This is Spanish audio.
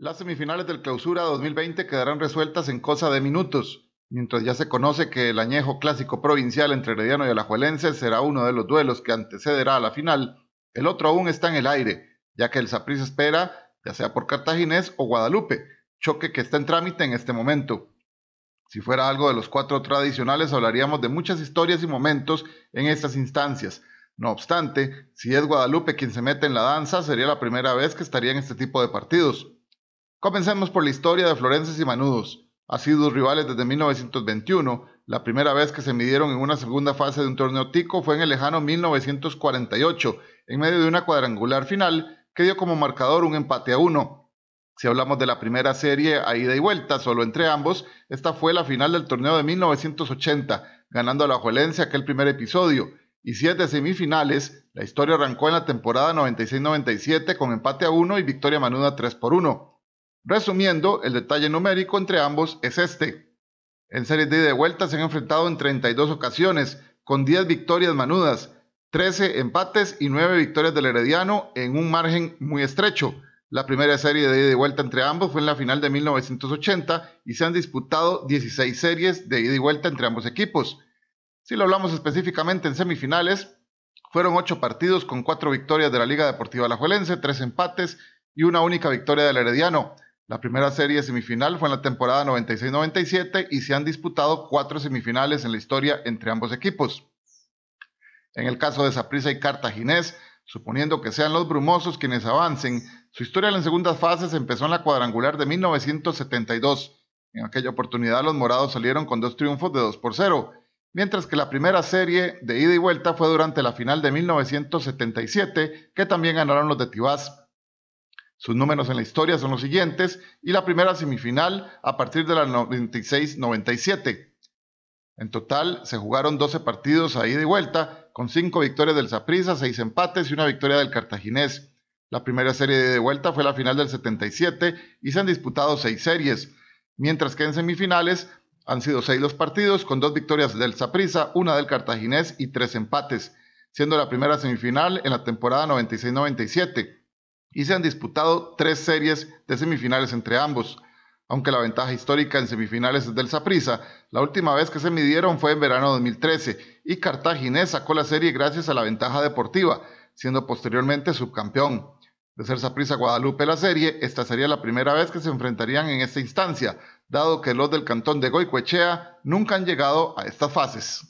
Las semifinales del Clausura 2020 quedarán resueltas en cosa de minutos, mientras ya se conoce que el añejo clásico provincial entre Herediano y Alajuelense será uno de los duelos que antecederá a la final. El otro aún está en el aire, ya que el Saprissa espera, ya sea por Cartaginés o Guadalupe, choque que está en trámite en este momento. Si fuera algo de los cuatro tradicionales, hablaríamos de muchas historias y momentos en estas instancias. No obstante, si es Guadalupe quien se mete en la danza, sería la primera vez que estaría en este tipo de partidos. Comencemos por la historia de Florences y Manudos, sido rivales desde 1921. La primera vez que se midieron en una segunda fase de un torneo tico fue en el lejano 1948, en medio de una cuadrangular final que dio como marcador un empate a uno. Si hablamos de la primera serie a ida y vuelta, solo entre ambos, esta fue la final del torneo de 1980, ganando a la Juelencia aquel primer episodio. Y siete semifinales, la historia arrancó en la temporada 96-97 con empate a uno y victoria manuda 3 por 1. Resumiendo, el detalle numérico entre ambos es este. En series de ida y vuelta se han enfrentado en 32 ocasiones, con 10 victorias manudas, 13 empates y 9 victorias del Herediano en un margen muy estrecho. La primera serie de ida y vuelta entre ambos fue en la final de 1980 y se han disputado 16 series de ida y vuelta entre ambos equipos. Si lo hablamos específicamente en semifinales, fueron 8 partidos con 4 victorias de la Liga Deportiva Alajuelense, 3 empates y una única victoria del Herediano. La primera serie semifinal fue en la temporada 96-97 y se han disputado cuatro semifinales en la historia entre ambos equipos. En el caso de Saprissa y Cartaginés, suponiendo que sean los brumosos quienes avancen, su historia en las segundas fases empezó en la cuadrangular de 1972. En aquella oportunidad los morados salieron con dos triunfos de 2 por 0, mientras que la primera serie de ida y vuelta fue durante la final de 1977, que también ganaron los de Tibás sus números en la historia son los siguientes y la primera semifinal a partir de la 96-97. En total se jugaron 12 partidos ahí de vuelta, con 5 victorias del zaprisa 6 empates y una victoria del Cartaginés. La primera serie de vuelta fue la final del 77 y se han disputado 6 series, mientras que en semifinales han sido 6 los partidos, con 2 victorias del zaprisa una del Cartaginés y 3 empates, siendo la primera semifinal en la temporada 96-97 y se han disputado tres series de semifinales entre ambos. Aunque la ventaja histórica en semifinales es del Saprissa, la última vez que se midieron fue en verano 2013 y Cartaginés sacó la serie gracias a la ventaja deportiva, siendo posteriormente subcampeón. De ser Saprissa Guadalupe la serie, esta sería la primera vez que se enfrentarían en esta instancia, dado que los del cantón de Goicoechea nunca han llegado a estas fases.